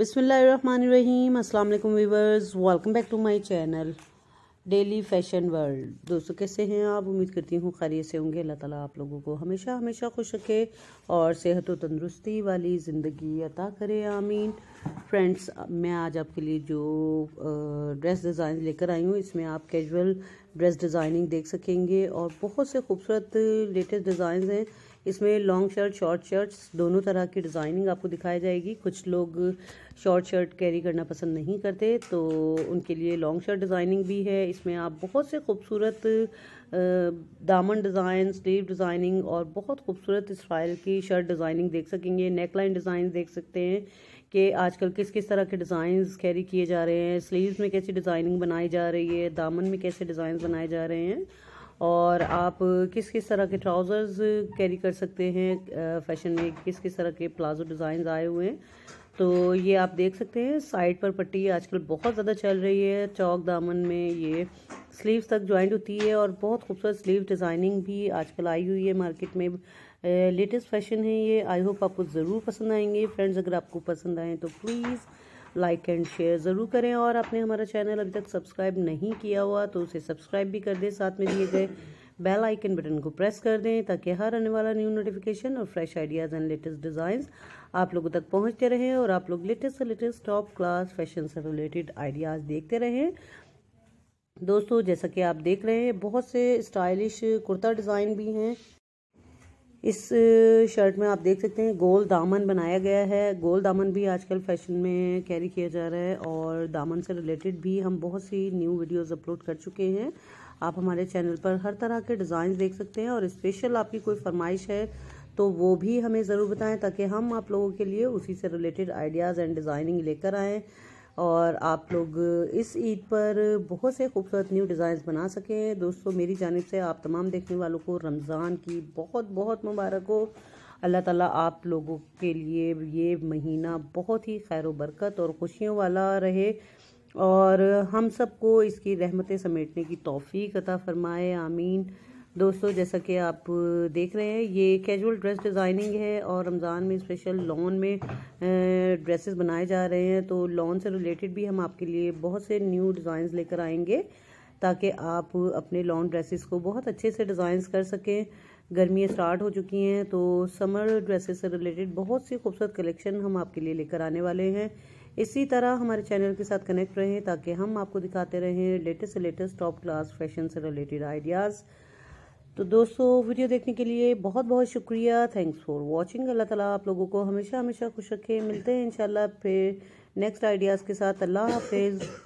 बिसमीम अस्सलाम वालेकुम viewers welcome back to my channel daily fashion world दोस्तों कैसे हैं आप उम्मीद करती हूँ खैरियत से होंगे अल्लाह ताला आप लोगों को हमेशा हमेशा खुश रखे और सेहत व तंदरुस्ती वाली ज़िंदगी अता करे आमीन फ्रेंड्स मैं आज आपके लिए जो ड्रेस डिज़ाइन लेकर आई हूँ इसमें आप कैजुअल ड्रेस डिज़ाइनिंग देख सकेंगे और बहुत से खूबसूरत लेटेस्ट डिज़ाइन हैं इसमें लॉन्ग शर्ट शॉर्ट शर्ट्स दोनों तरह की डिज़ाइनिंग आपको दिखाई जाएगी कुछ लोग शॉर्ट शर्ट कैरी करना पसंद नहीं करते तो उनके लिए लॉन्ग शर्ट डिज़ाइनिंग भी है इसमें आप बहुत से खूबसूरत दामन डिज़ाइन स्लीव डिज़ाइनिंग और बहुत खूबसूरत स्टाइल की शर्ट डिज़ाइनिंग देख सकेंगे नेकलाइन डिज़ाइन देख सकते हैं कि आजकल किस किस तरह के डिज़ाइंस कैरी किए जा रहे हैं स्लीव्स में कैसी डिज़ाइनिंग बनाई जा रही है दामन में कैसे डिज़ाइन बनाए जा रहे हैं और आप किस किस तरह के ट्राउज़र्स कैरी कर सकते हैं फैशन में किस किस तरह के प्लाजो डिज़ाइन आए हुए हैं तो ये आप देख सकते हैं साइड पर पट्टी आजकल बहुत ज़्यादा चल रही है चौक दामन में ये स्लीव्स तक ज्वाइंट होती है और बहुत खूबसूरत स्लीव डिज़ाइनिंग भी आजकल आई हुई है मार्केट में लेटेस्ट फैशन है ये आई होप आपको ज़रूर पसंद आएंगे फ्रेंड्स अगर आपको पसंद आएँ तो प्लीज़ लाइक एंड शेयर ज़रूर करें और आपने हमारा चैनल अभी तक सब्सक्राइब नहीं किया हुआ तो उसे सब्सक्राइब भी कर दें साथ में दिए गए बेल आइकन बटन को प्रेस कर दें ताकि हर आने वाला न्यू नोटिफिकेशन और fresh ideas and latest designs आप लोगों तक पहुंचते रहें और आप लोग लेटेस्ट से लेटेस्ट टॉप क्लास फैशन से रिलेटेड आइडियाज़ देखते रहें दोस्तों जैसा कि आप देख रहे हैं बहुत से स्टाइलिश कुर्ता डिज़ाइन भी हैं इस शर्ट में आप देख सकते हैं गोल दामन बनाया गया है गोल दामन भी आजकल फैशन में कैरी किया जा रहा है और दामन से रिलेटेड भी हम बहुत सी न्यू वीडियोस अपलोड कर चुके हैं आप हमारे चैनल पर हर तरह के डिज़ाइन देख सकते हैं और स्पेशल आपकी कोई फरमाइश है तो वो भी हमें ज़रूर बताएं ताकि हम आप लोगों के लिए उसी से रिलेटेड आइडियाज़ एंड डिज़ाइनिंग लेकर आएँ और आप लोग इस ईद पर बहुत से खूबसूरत न्यू डिज़ाइंस बना सकें दोस्तों मेरी जानब से आप तमाम देखने वालों को रमज़ान की बहुत बहुत मुबारक हो अल्लाह ताला आप लोगों के लिए ये महीना बहुत ही खैर बरकत और खुशियों वाला रहे और हम सबको इसकी रहमतें समेटने की तोफ़ी अता फ़रमाए आमीन दोस्तों जैसा कि आप देख रहे हैं ये कैजुअल ड्रेस डिज़ाइनिंग है और रमज़ान में स्पेशल लॉन में ड्रेसेस बनाए जा रहे हैं तो लॉन से रिलेटेड भी हम आपके लिए बहुत से न्यू डिज़ाइंस लेकर आएंगे ताकि आप अपने लॉन ड्रेसेस को बहुत अच्छे से डिज़ाइंस कर सकें गर्मियाँ स्टार्ट हो चुकी हैं तो समर ड्रेसेस से रिलेटेड बहुत सी खूबसूरत कलेक्शन हम आपके लिए लेकर आने वाले हैं इसी तरह हमारे चैनल के साथ कनेक्ट रहें ताकि हम आपको दिखाते रहें लेटेस्ट से लेटेस्ट टॉप क्लास फैशन से रिलेटेड आइडियाज़ तो दोस्तों वीडियो देखने के लिए बहुत बहुत शुक्रिया थैंक्स फॉर वॉचिंग अल्लाह ताला आप लोगों को हमेशा हमेशा खुश रखे मिलते हैं इंशाल्लाह फिर नेक्स्ट आइडियाज़ के साथ अल्लाह हाफिज़